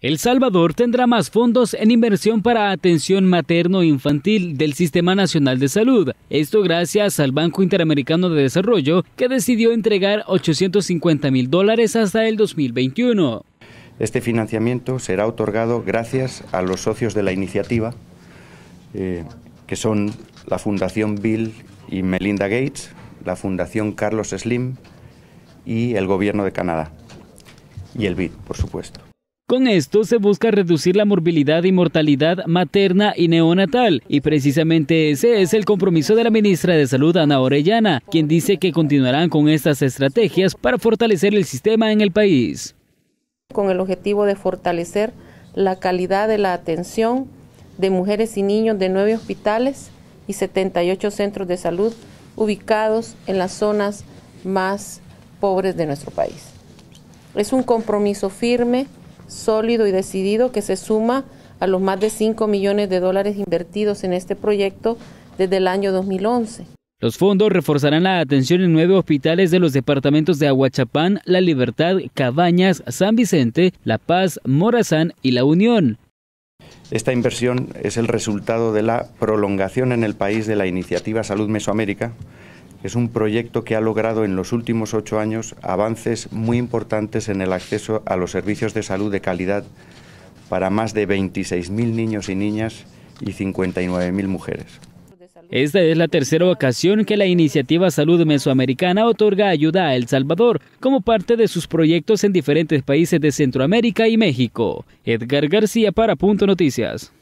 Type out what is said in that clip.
El Salvador tendrá más fondos en inversión para atención materno-infantil del Sistema Nacional de Salud. Esto gracias al Banco Interamericano de Desarrollo, que decidió entregar 850 mil dólares hasta el 2021. Este financiamiento será otorgado gracias a los socios de la iniciativa, eh, que son la Fundación Bill y Melinda Gates, la Fundación Carlos Slim y el Gobierno de Canadá. Y el BID, por supuesto. Con esto se busca reducir la morbilidad y mortalidad materna y neonatal, y precisamente ese es el compromiso de la ministra de Salud, Ana Orellana, quien dice que continuarán con estas estrategias para fortalecer el sistema en el país. Con el objetivo de fortalecer la calidad de la atención de mujeres y niños de nueve hospitales y 78 centros de salud ubicados en las zonas más pobres de nuestro país. Es un compromiso firme sólido y decidido que se suma a los más de 5 millones de dólares invertidos en este proyecto desde el año 2011. Los fondos reforzarán la atención en nueve hospitales de los departamentos de Aguachapán, La Libertad, Cabañas, San Vicente, La Paz, Morazán y La Unión. Esta inversión es el resultado de la prolongación en el país de la iniciativa Salud Mesoamérica, es un proyecto que ha logrado en los últimos ocho años avances muy importantes en el acceso a los servicios de salud de calidad para más de 26.000 niños y niñas y 59.000 mujeres. Esta es la tercera ocasión que la iniciativa Salud Mesoamericana otorga ayuda a El Salvador como parte de sus proyectos en diferentes países de Centroamérica y México. Edgar García para Punto Noticias.